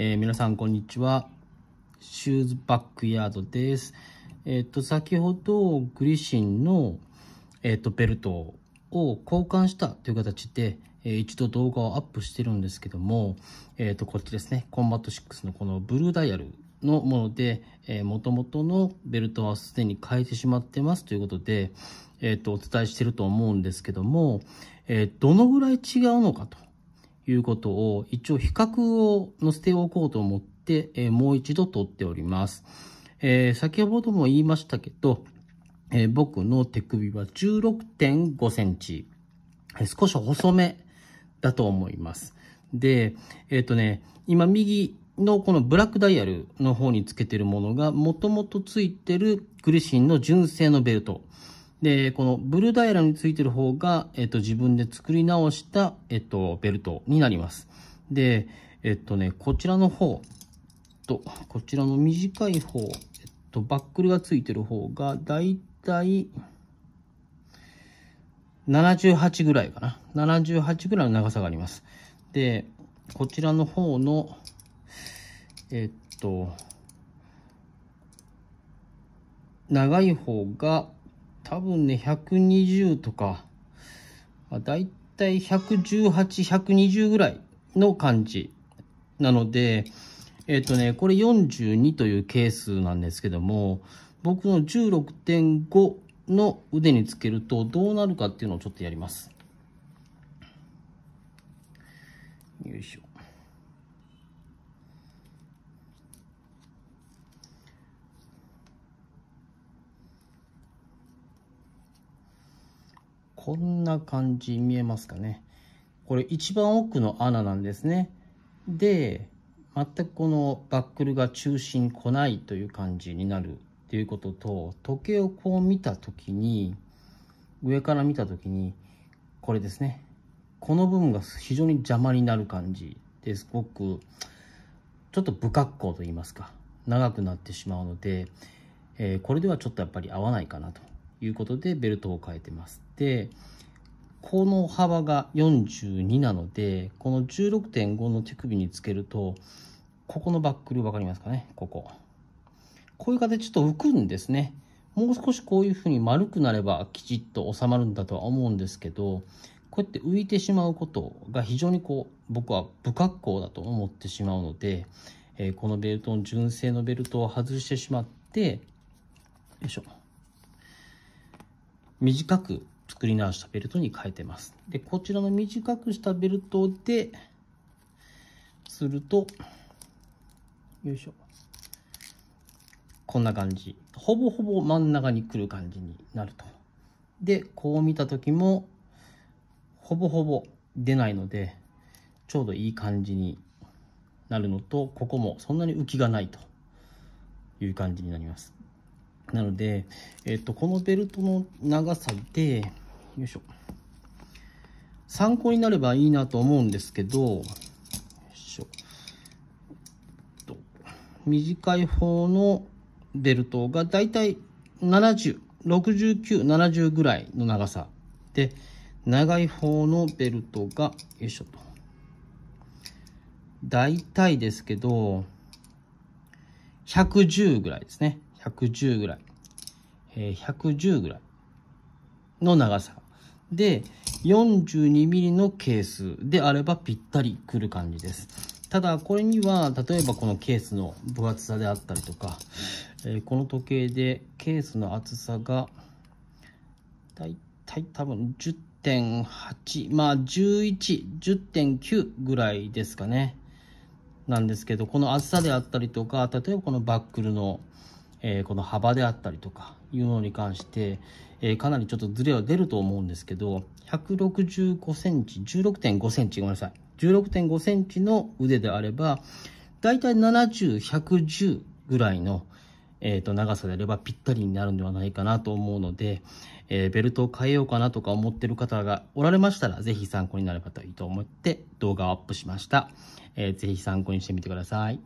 えー、皆さんこんにちは。シューズバックヤードです。えっ、と、先ほどグリシンの、えっ、と、ベルトを交換したという形で、えー、一度動画をアップしてるんですけども、えっ、と、こっちですね、コンバット6のこのブルーダイヤルのもので、えー、元々のベルトはすでに変えてしまってますということで、えっ、と、お伝えしてると思うんですけども、えどのぐらい違うのかと。いうことを、一応比較を載せておこうと思って、えー、もう一度撮っております。えー、先ほども言いましたけど、えー、僕の手首は16.5センチ、え少し細めだと思います。で、えっ、ー、とね、今右のこのブラックダイヤルの方につけてるものが、もともとついてるグリシンの純正のベルト。で、このブルーダイヤルについてる方が、えっと、自分で作り直した、えっと、ベルトになります。で、えっとね、こちらの方と、こちらの短い方、えっと、バックルがついてる方が、だいたい、78ぐらいかな。78ぐらいの長さがあります。で、こちらの方の、えっと、長い方が、多分ね、120とか、まだいたい118、120ぐらいの感じなので、えっ、ー、とね、これ42というケースなんですけども、僕の16.5の腕につけるとどうなるかっていうのをちょっとやります。よいしょ。こんな感じ見えますかね。これ一番奥の穴なんですね。で、全くこのバックルが中心来ないという感じになるっていうことと、時計をこう見た時に、上から見た時に、これですね。この部分が非常に邪魔になる感じですごく、ちょっと不格好と言いますか、長くなってしまうので、えー、これではちょっとやっぱり合わないかなということでベルトを変えてます。で、この幅が42なので、この16.5の手首につけると、ここのバックル分かりますかねここ。こういう形ちょっと浮くんですね。もう少しこういうふうに丸くなればきちっと収まるんだとは思うんですけど、こうやって浮いてしまうことが非常にこう、僕は不格好だと思ってしまうので、えー、このベルトの純正のベルトを外してしまって、よいしょ。短く作り直したベルトに変えてます。で、こちらの短くしたベルトで、すると、よいしょ。こんな感じ。ほぼほぼ真ん中に来る感じになると。で、こう見た時も、ほぼほぼ出ないので、ちょうどいい感じになるのと、ここもそんなに浮きがないという感じになります。なので、えっと、このベルトの長さで、よいしょ。参考になればいいなと思うんですけど、よいしょ。短い方のベルトがだいたい70、69、70ぐらいの長さで、長い方のベルトが、よいしょと。だいたいですけど、110ぐらいですね。110ぐらい、えー、110ぐらいの長さで 42mm のケースであればぴったりくる感じですただこれには例えばこのケースの分厚さであったりとか、えー、この時計でケースの厚さがだいたい多分10.8まあ1110.9ぐらいですかねなんですけどこの厚さであったりとか例えばこのバックルのえー、この幅であったりとかいうのに関して、えー、かなりちょっとずれは出ると思うんですけど、165センチ、16.5センチ、ごめんなさい。16.5センチの腕であれば、だいたい70、110ぐらいの、えー、と長さであればぴったりになるんではないかなと思うので、えー、ベルトを変えようかなとか思ってる方がおられましたら、ぜひ参考になればといいと思って動画をアップしました。えー、ぜひ参考にしてみてください。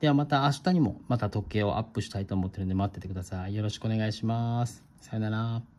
ではまた明日にもまた時計をアップしたいと思ってるんで待っててください。よろしくお願いします。さよなら。